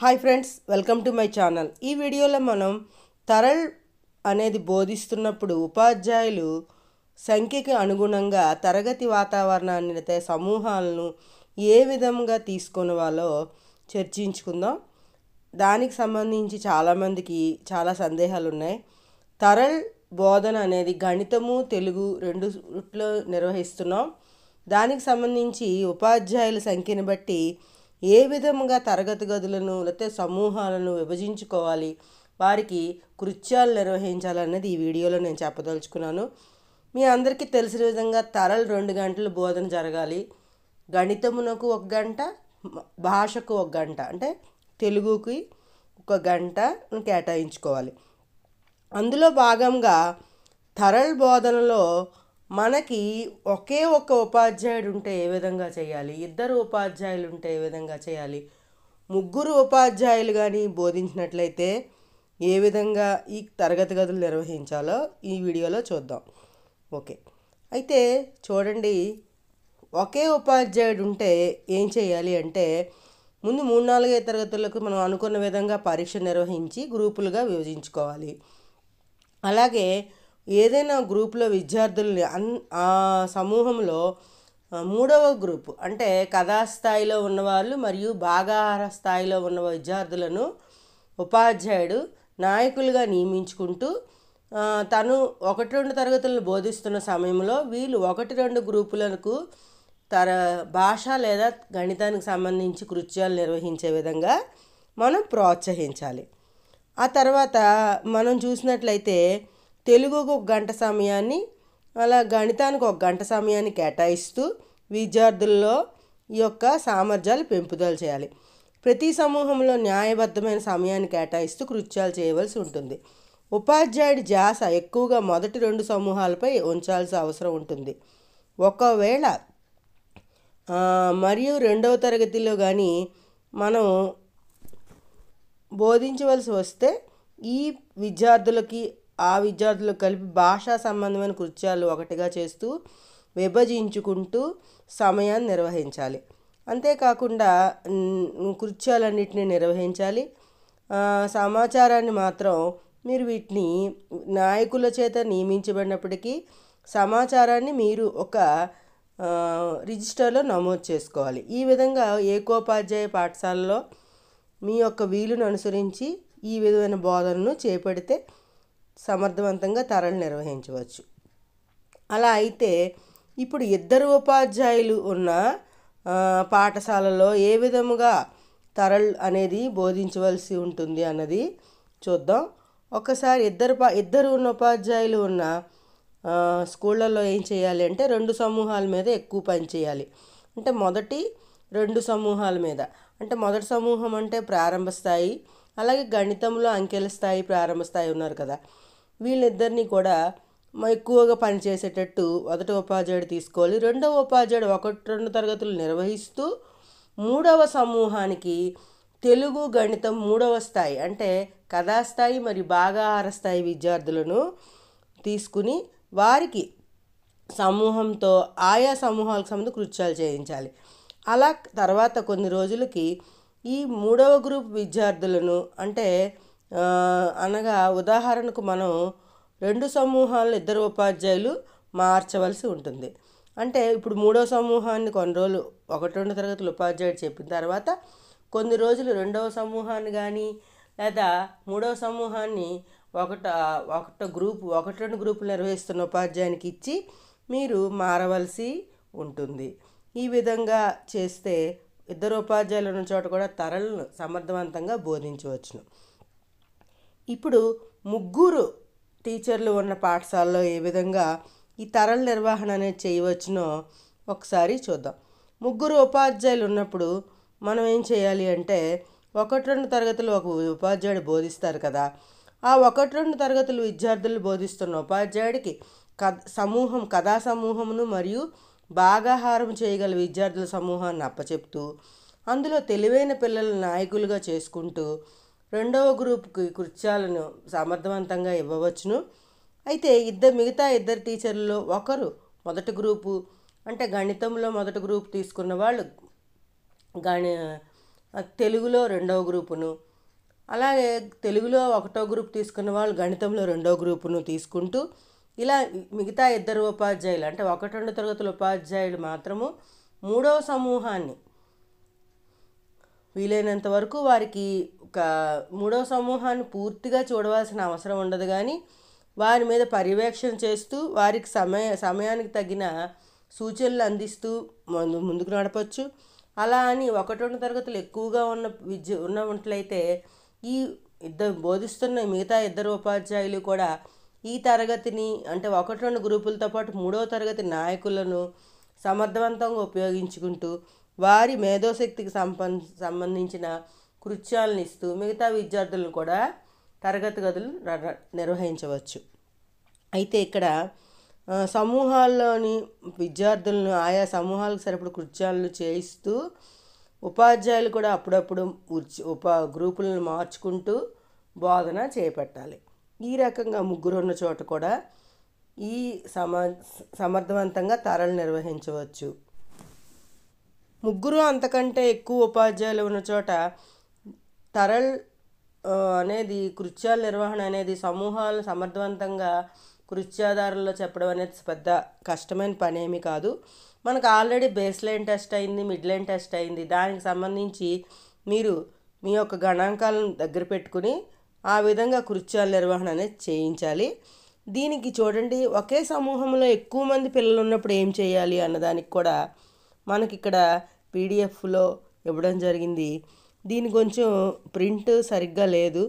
hi friends welcome to my channel ఈ వీడియోలో మనం తరల్ అనేది బోధిస్తున్నప్పుడు ఉపాధ్యాయులు సంఖ్యకి అనుగుణంగా తరగతి వాతావరణాన్ని అయితే సమూహాలను ఏ విధంగా వాళ్ళో చర్చించుకుందాం దానికి సంబంధించి చాలామందికి చాలా సందేహాలు ఉన్నాయి తరల్ బోధన అనేది గణితము తెలుగు రెండులో నిర్వహిస్తున్నాం దానికి సంబంధించి ఉపాధ్యాయుల సంఖ్యను బట్టి ఏ విధముగా తరగతి గదులను లేకపోతే సమూహాలను విభజించుకోవాలి వారికి కృత్యాలు నిర్వహించాలన్నది ఈ వీడియోలో నేను చెప్పదలుచుకున్నాను మీ అందరికీ తెలిసిన విధంగా తరలు రెండు గంటలు బోధన జరగాలి గణితమునకు ఒక గంట భాషకు ఒక గంట అంటే తెలుగుకి ఒక గంట కేటాయించుకోవాలి అందులో భాగంగా తరల్ బోధనలో మనకి ఒకే ఒక్క ఉపాధ్యాయుడు ఉంటే ఏ విధంగా చేయాలి ఇద్దరు ఉపాధ్యాయులు ఉంటే ఏ విధంగా చేయాలి ముగ్గురు ఉపాధ్యాయులు కానీ బోధించినట్లయితే ఏ విధంగా ఈ తరగతి గదులు నిర్వహించాలో ఈ వీడియోలో చూద్దాం ఓకే అయితే చూడండి ఒకే ఉపాధ్యాయుడు ఉంటే ఏం చేయాలి అంటే ముందు మూడు నాలుగైదు తరగతులకు మనం అనుకున్న విధంగా పరీక్ష నిర్వహించి గ్రూపులుగా విభజించుకోవాలి అలాగే ఏదైనా గ్రూప్లో విద్యార్థుల్ని అన్ ఆ సమూహంలో మూడవ గ్రూప్ అంటే కథా స్థాయిలో ఉన్నవాళ్ళు మరియు భాగాహార స్థాయిలో ఉన్న విద్యార్థులను ఉపాధ్యాయుడు నాయకులుగా నియమించుకుంటూ తను ఒకటి రెండు తరగతులను బోధిస్తున్న సమయంలో వీళ్ళు ఒకటి రెండు గ్రూపులకు తర భాష లేదా గణితానికి సంబంధించి కృత్యాలు నిర్వహించే విధంగా మనం ప్రోత్సహించాలి ఆ తర్వాత మనం చూసినట్లయితే తెలుగుకు ఒక గంట సమయాన్ని అలా గణితానికి ఒక గంట సమయాన్ని కేటాయిస్తూ విద్యార్థుల్లో ఈ యొక్క సామర్థ్యాలు పెంపుదల చేయాలి ప్రతి సమూహంలో న్యాయబద్ధమైన సమయాన్ని కేటాయిస్తూ కృత్యాలు చేయవలసి ఉంటుంది ఉపాధ్యాయుడి జాస ఎక్కువగా మొదటి రెండు సమూహాలపై ఉంచాల్సిన అవసరం ఉంటుంది ఒకవేళ మరియు రెండవ తరగతిలో కానీ మనం బోధించవలసి వస్తే ఈ విద్యార్థులకి ఆ విద్యార్థులు కలిపి భాషా సంబంధమైన కృత్యాలు ఒకటిగా చేస్తూ విభజించుకుంటూ సమయాన్ని నిర్వహించాలి అంతేకాకుండా కృత్యాలన్నింటినీ నిర్వహించాలి సమాచారాన్ని మాత్రం మీరు వీటిని నాయకుల చేత నియమించబడినప్పటికీ సమాచారాన్ని మీరు ఒక రిజిస్టర్లో నమోదు చేసుకోవాలి ఈ విధంగా ఏకోపాధ్యాయ పాఠశాలలో మీ యొక్క వీలును అనుసరించి ఈ విధమైన బోధనను చేపడితే సమర్థవంతంగా తరలు నిర్వహించవచ్చు అలా అయితే ఇప్పుడు ఇద్దరు ఉపాధ్యాయులు ఉన్న పాఠశాలలో ఏ విధముగా తరల్ అనేది బోధించవలసి ఉంటుంది అన్నది చూద్దాం ఒకసారి ఇద్దరు పా ఇద్దరు ఉన్న ఉపాధ్యాయులు ఉన్న స్కూళ్ళల్లో ఏం చేయాలి అంటే రెండు సమూహాల మీద ఎక్కువ పని చేయాలి అంటే మొదటి రెండు సమూహాల మీద అంటే మొదటి సమూహం అంటే ప్రారంభ స్థాయి అలాగే గణితంలో అంకెల స్థాయి ప్రారంభ స్థాయి ఉన్నారు కదా వీళ్ళిద్దరినీ కూడా ఎక్కువగా పనిచేసేటట్టు మొదటి ఉపాధ్యాయుడు తీసుకోవాలి రెండవ ఉపాధ్యాయుడు ఒకటి రెండు తరగతులు నిర్వహిస్తూ మూడవ సమూహానికి తెలుగు గణితం మూడవ స్థాయి అంటే కథాస్థాయి మరియు భాగాహార స్థాయి విద్యార్థులను తీసుకుని వారికి సమూహంతో ఆయా సమూహాలకు సంబంధించి కృత్యాలు చేయించాలి అలా తర్వాత కొన్ని రోజులకి ఈ మూడవ గ్రూప్ విద్యార్థులను అంటే అనగా ఉదాహరణకు మనం రెండు సమూహాలను ఇద్దరు ఉపాధ్యాయులు మార్చవలసి ఉంటుంది అంటే ఇప్పుడు మూడో సమూహాన్ని కొన్ని రోజులు ఒకటి రెండు తరగతులు ఉపాధ్యాయుడు చెప్పిన తర్వాత కొన్ని రోజులు రెండవ సమూహాన్ని కానీ లేదా మూడవ సమూహాన్ని ఒకట ఒకట గ్రూప్ ఒకటి రెండు గ్రూపులు నిర్వహిస్తున్న ఉపాధ్యాయునికి ఇచ్చి మీరు మారవలసి ఉంటుంది ఈ విధంగా చేస్తే ఇద్దరు ఉపాధ్యాయులు ఉన్న చోట కూడా తరలను సమర్థవంతంగా బోధించవచ్చును ఇప్పుడు ముగ్గురు టీచర్లు ఉన్న పాఠశాలలో ఏ విధంగా ఈ తరల నిర్వహణ అనేది చేయవచ్చునో ఒకసారి చూద్దాం ముగ్గురు ఉపాధ్యాయులు ఉన్నప్పుడు మనం ఏం చేయాలి అంటే ఒకటి రెండు తరగతులు ఒక ఉపాధ్యాయుడు బోధిస్తారు కదా ఆ ఒకటి రెండు తరగతులు విద్యార్థులు బోధిస్తున్న ఉపాధ్యాయుడికి కథ సమూహం కథా సమూహమును మరియు బాగాహారం చేయగల విద్యార్థుల సమూహాన్ని అప్పచెప్తూ అందులో తెలివైన పిల్లల నాయకులుగా చేసుకుంటూ రెండవ గ్రూప్కి కృత్యాలను సమర్థవంతంగా ఇవ్వవచ్చును అయితే ఇద్దరు మిగతా ఇద్దరు టీచర్లలో ఒకరు మొదటి గ్రూపు అంటే గణితంలో మొదటి గ్రూప్ తీసుకున్న వాళ్ళు గణి తెలుగులో రెండవ గ్రూపును అలాగే తెలుగులో ఒకటో గ్రూప్ తీసుకున్న వాళ్ళు గణితంలో రెండో గ్రూపును తీసుకుంటూ ఇలా మిగతా ఇద్దరు ఉపాధ్యాయులు అంటే ఒకటి రెండు తరగతుల ఉపాధ్యాయులు మాత్రము మూడవ సమూహాన్ని వీలైనంత వరకు వారికి ఒక మూడవ సమూహాన్ని పూర్తిగా చూడవలసిన అవసరం ఉండదు కానీ వారి మీద పర్యవేక్షణ చేస్తూ వారికి సమయ సమయానికి తగిన సూచనలు అందిస్తూ ముందు ముందుకు నడపచ్చు అలా అని ఒకటో తరగతులు ఎక్కువగా ఉన్న విద్య ఉన్నట్లయితే ఈ ఇద్దరు బోధిస్తున్న మిగతా ఇద్దరు ఉపాధ్యాయులు కూడా ఈ తరగతిని అంటే ఒకటి రెండు గ్రూపులతో పాటు మూడవ తరగతి నాయకులను సమర్థవంతంగా ఉపయోగించుకుంటూ వారి మేధోశక్తికి సంపన్ సంబంధించిన కృత్యాలను ఇస్తూ మిగతా విద్యార్థులను కూడా తరగతి గదులు నిర్వహించవచ్చు అయితే ఇక్కడ సమూహాల్లోని విద్యార్థులను ఆయా సమూహాలకు సరిపడ కృత్యాలను చేయిస్తూ ఉపాధ్యాయులు కూడా అప్పుడప్పుడు ఉప గ్రూపులను మార్చుకుంటూ బోధన చేపట్టాలి ఈ రకంగా ముగ్గురు ఉన్న చోట కూడా ఈ సమ సమర్థవంతంగా తరలు నిర్వహించవచ్చు ముగ్గురు అంతకంటే ఎక్కువ ఉపాధ్యాయులు ఉన్న చోట తరల్ అనేది కృత్యాల నిర్వహణ అనేది సమూహాలు సమర్థవంతంగా కృత్యాధారంలో చెప్పడం అనేది పెద్ద కష్టమైన పని ఏమీ కాదు మనకు ఆల్రెడీ బేస్ లైన్ టెస్ట్ అయింది మిడ్ లైన్ టెస్ట్ అయింది దానికి సంబంధించి మీరు మీ యొక్క గణాంకాలను దగ్గర పెట్టుకుని ఆ విధంగా కృత్యాల నిర్వహణ అనేది చేయించాలి దీనికి చూడండి ఒకే సమూహంలో ఎక్కువ మంది పిల్లలు ఉన్నప్పుడు ఏం చేయాలి అన్నదానికి కూడా మనకి ఇక్కడ పీడిఎఫ్లో ఇవ్వడం జరిగింది దీని కొంచెం ప్రింట్ సరిగ్గా లేదు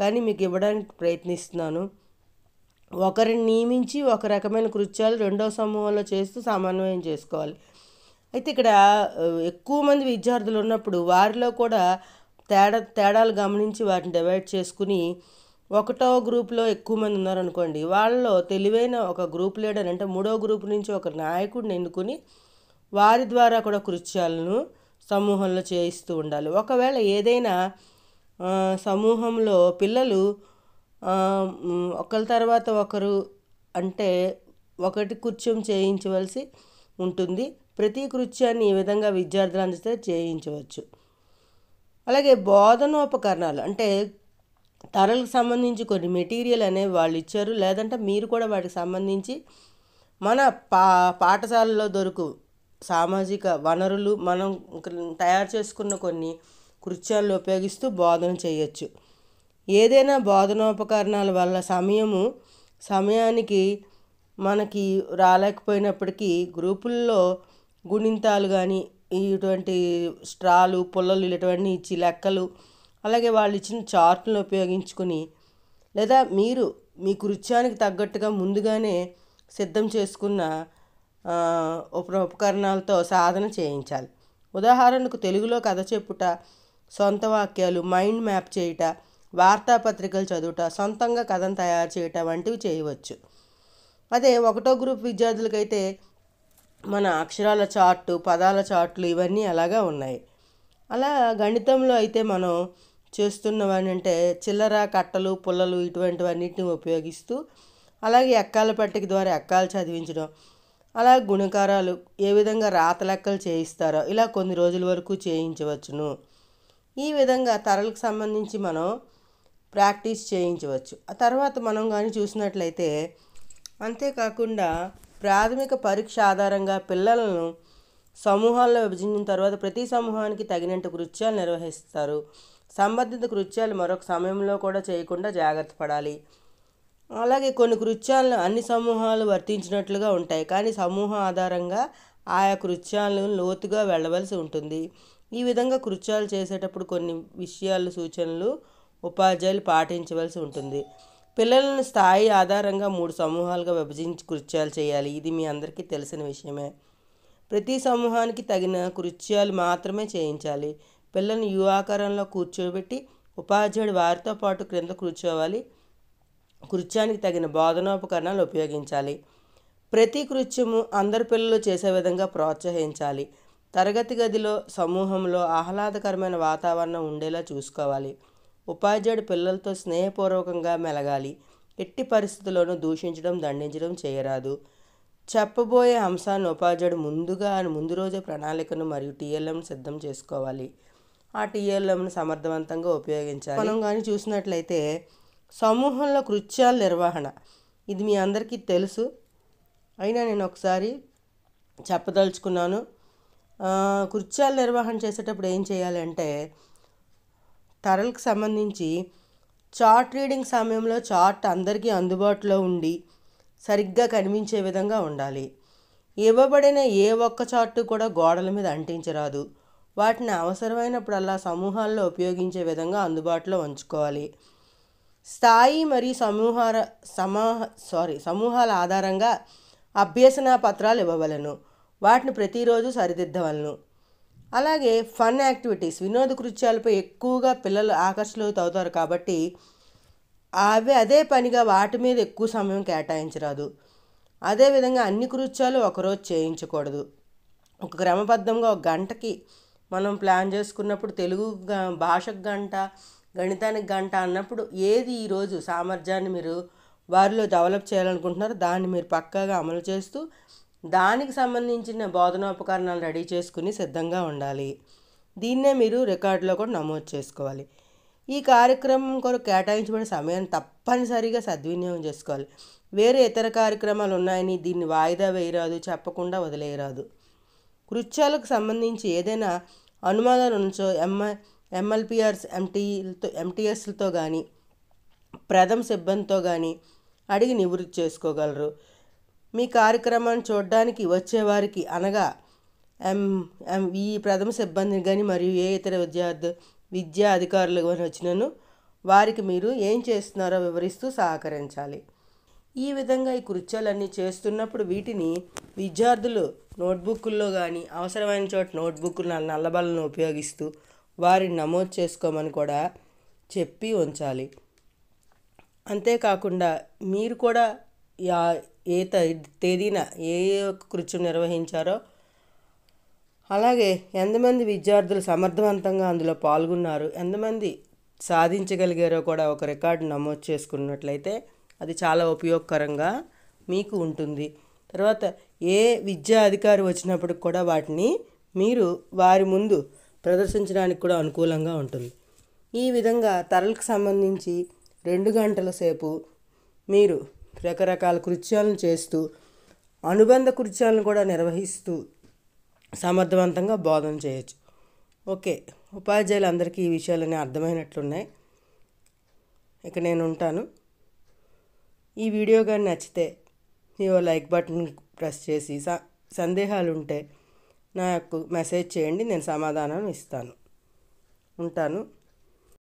కానీ మీకు ఇవ్వడానికి ప్రయత్నిస్తున్నాను ఒకరిని నియమించి ఒక రకమైన కృత్యాలు రెండో సమూహంలో చేస్తూ సమన్వయం చేసుకోవాలి అయితే ఇక్కడ ఎక్కువ మంది విద్యార్థులు ఉన్నప్పుడు వారిలో కూడా తేడా తేడాలు గమనించి వాటిని డివైడ్ చేసుకుని ఒకటో గ్రూప్లో ఎక్కువ మంది ఉన్నారనుకోండి వాళ్ళలో తెలివైన ఒక గ్రూప్ లీడర్ అంటే మూడో గ్రూప్ నుంచి ఒక నాయకుడిని ఎన్నుకుని వారి ద్వారా కూడా కృత్యాలను సమూహంలో చేయిస్తూ ఉండాలి ఒకవేళ ఏదైనా సమూహంలో పిల్లలు ఒకరి తర్వాత ఒకరు అంటే ఒకటి కృత్యం చేయించవలసి ఉంటుంది ప్రతి కృత్యాన్ని ఈ విధంగా విద్యార్థులు అందిస్తే చేయించవచ్చు అలాగే బోధనోపకరణాలు అంటే తరలకు సంబంధించి కొన్ని మెటీరియల్ అనేవి వాళ్ళు ఇచ్చారు లేదంటే మీరు కూడా వాటికి సంబంధించి మన పా పాఠశాలలో దొరుకు సామాజిక వనరులు మనం తయారు చేసుకున్న కొన్ని కృత్యాలను ఉపయోగిస్తూ బోధన చేయొచ్చు ఏదైనా బోధనోపకరణాల వల్ల సమయము సమయానికి మనకి రాలేకపోయినప్పటికీ గ్రూపుల్లో గుణింతాలు కానీ ఇటువంటి స్ట్రాలు పుల్లలు ఇటువంటి ఇచ్చి లెక్కలు అలాగే వాళ్ళు ఇచ్చిన చార్ట్లను ఉపయోగించుకుని లేదా మీరు మీ కృత్యానికి తగ్గట్టుగా ముందుగానే సిద్ధం చేసుకున్న ఉపకరణాలతో సాధన చేయించాలి ఉదాహరణకు తెలుగులో కథ చెప్పుట సొంత వాక్యాలు మైండ్ మ్యాప్ చేయుట వార్తాపత్రికలు చదువుట సొంతంగా కథను తయారు చేయట వంటివి చేయవచ్చు అదే ఒకటో గ్రూప్ విద్యార్థులకైతే మన అక్షరాల చార్టు పదాల చార్టులు ఇవన్నీ అలాగా ఉన్నాయి అలా గణితంలో అయితే మనం చేస్తున్నవని అంటే చిల్లర కట్టలు పుల్లలు ఇటువంటివన్నిటిని ఉపయోగిస్తూ అలాగే ఎక్కాల పట్టిక ద్వారా ఎక్కాలు చదివించడం అలా గుణకారాలు ఏ విధంగా రాత లెక్కలు చేయిస్తారో ఇలా కొన్ని రోజుల వరకు చేయించవచ్చును ఈ విధంగా తరలకు సంబంధించి మనం ప్రాక్టీస్ చేయించవచ్చు ఆ తర్వాత మనం కానీ చూసినట్లయితే అంతేకాకుండా ప్రాథమిక పరీక్ష ఆధారంగా పిల్లలను సమూహాల్లో విభజించిన తర్వాత ప్రతి సమూహానికి తగినంత కృత్యాలు నిర్వహిస్తారు సంబంధిత కృత్యాలు మరొక సమయంలో కూడా చేయకుండా జాగ్రత్త పడాలి అలాగే కొన్ని కృత్యాలను అన్ని సమూహాలు వర్తించినట్లుగా ఉంటాయి కానీ సమూహం ఆధారంగా ఆయా కృత్యాలను లోతుగా వెళ్ళవలసి ఉంటుంది ఈ విధంగా కృత్యాలు చేసేటప్పుడు కొన్ని విషయాలు సూచనలు ఉపాధ్యాయులు పాటించవలసి ఉంటుంది పిల్లలను స్థాయి ఆధారంగా మూడు సమూహాలుగా విభజించి కృత్యాలు చేయాలి ఇది మీ అందరికీ తెలిసిన విషయమే ప్రతి సమూహానికి తగిన కృత్యాలు మాత్రమే చేయించాలి పిల్లలను యు ఆకారంలో కూర్చోబెట్టి ఉపాధ్యాయుడు వారితో పాటు క్రింద కూర్చోవాలి కృత్యానికి తగిన బోధనోపకరణాలు ఉపయోగించాలి ప్రతి కృత్యము అందరి పిల్లలు చేసే విధంగా ప్రోత్సహించాలి తరగతి గదిలో సమూహంలో ఆహ్లాదకరమైన వాతావరణం ఉండేలా చూసుకోవాలి ఉపాధ్యాయుడు పిల్లలతో స్నేహపూర్వకంగా మెలగాలి ఎట్టి పరిస్థితుల్లోనూ దూషించడం దండించడం చేయరాదు చెప్పబోయే అంశాన్ని ఉపాధ్యాయుడు ముందుగా ముందు రోజే ప్రణాళికను మరియు టీఎల్ఎంను సిద్ధం చేసుకోవాలి ఆ టీఎల్ఎంను సమర్థవంతంగా ఉపయోగించాలి మనం కానీ చూసినట్లయితే సమూహంలో కృత్యాల నిర్వహణ ఇది మీ అందరికీ తెలుసు అయినా నేను ఒకసారి చెప్పదలుచుకున్నాను కృత్యాల నిర్వహణ చేసేటప్పుడు ఏం చేయాలంటే తరలకు సంబంధించి చార్ట్ రీడింగ్ సమయంలో చార్ట్ అందరికీ అందుబాటులో ఉండి సరిగ్గా కనిపించే విధంగా ఉండాలి ఇవ్వబడిన ఏ ఒక్క చార్టు కూడా గోడల మీద అంటించరాదు వాటిని అవసరమైనప్పుడల్లా సమూహాల్లో ఉపయోగించే విధంగా అందుబాటులో ఉంచుకోవాలి స్థాయి మరియు సమూహ సమా సారీ సమూహాల ఆధారంగా అభ్యసన పత్రాలు ఇవ్వవలను వాటిని ప్రతిరోజు సరిదిద్దవలను అలాగే ఫన్ యాక్టివిటీస్ వినోద కృత్యాలపై ఎక్కువగా పిల్లలు అవుతారు కాబట్టి అవి అదే పనిగా వాటి మీద ఎక్కువ సమయం కేటాయించరాదు అదేవిధంగా అన్ని కృత్యాలు ఒకరోజు చేయించకూడదు ఒక క్రమబద్ధంగా ఒక గంటకి మనం ప్లాన్ చేసుకున్నప్పుడు తెలుగు భాషకు గంట గణితానికి గంట అన్నప్పుడు ఏది ఈరోజు సామర్థ్యాన్ని మీరు వారిలో డెవలప్ చేయాలనుకుంటున్నారో దాన్ని మీరు పక్కాగా అమలు చేస్తూ దానికి సంబంధించిన బోధనోపకరణాలు రెడీ చేసుకుని సిద్ధంగా ఉండాలి దీన్నే మీరు రికార్డులో కూడా నమోదు చేసుకోవాలి ఈ కార్యక్రమం కొరకు కేటాయించబడిన సమయాన్ని తప్పనిసరిగా సద్వినియోగం చేసుకోవాలి వేరే ఇతర కార్యక్రమాలు ఉన్నాయని దీన్ని వాయిదా వేయరాదు చెప్పకుండా వదిలేయరాదు కృత్యాలకు సంబంధించి ఏదైనా అనుమానాలు ఉంచో ఎంఐ ఎంఎల్పిఆర్స్ ఎంటీలతో ఎంటీఎస్లతో కానీ ప్రథమ సిబ్బందితో కానీ అడిగి నివృత్తి చేసుకోగలరు మీ కార్యక్రమాన్ని చూడడానికి వచ్చేవారికి అనగా ఎం ఈ ప్రథమ సిబ్బందిని కానీ మరియు ఏ ఇతర విద్యార్థి విద్యా అధికారులు కానీ వచ్చినను వారికి మీరు ఏం చేస్తున్నారో వివరిస్తూ సహకరించాలి ఈ విధంగా ఈ కృత్యాలన్నీ చేస్తున్నప్పుడు వీటిని విద్యార్థులు నోట్బుక్కుల్లో కానీ అవసరమైన చోట నోట్బుక్కులు నల్లబల్లను ఉపయోగిస్తూ వారిని నమోదు చేసుకోమని కూడా చెప్పి ఉంచాలి అంతేకాకుండా మీరు కూడా ఏ తేదీన ఏ కృత్యం నిర్వహించారో అలాగే ఎంతమంది విద్యార్థులు సమర్థవంతంగా అందులో పాల్గొన్నారు ఎంతమంది సాధించగలిగారో కూడా ఒక రికార్డు నమోదు చేసుకున్నట్లయితే అది చాలా ఉపయోగకరంగా మీకు ఉంటుంది తర్వాత ఏ విద్యా అధికారి వచ్చినప్పుడు కూడా వాటిని మీరు వారి ముందు ప్రదర్శించడానికి కూడా అనుకూలంగా ఉంటుంది ఈ విధంగా తరలకు సంబంధించి రెండు గంటల సేపు మీరు రకరకాల కృత్యాలను చేస్తూ అనుబంధ కృత్యాలను కూడా నిర్వహిస్తూ సమర్థవంతంగా బోధన చేయొచ్చు ఓకే ఉపాధ్యాయులు అందరికీ ఈ విషయాలన్నీ అర్థమైనట్లున్నాయి ఇక నేను ఉంటాను ఈ వీడియో కానీ నచ్చితే మీ లైక్ బటన్ ప్రెస్ చేసి సందేహాలు ఉంటే నాకు మెసేజ్ చేయండి నేను సమాధానం ఇస్తాను ఉంటాను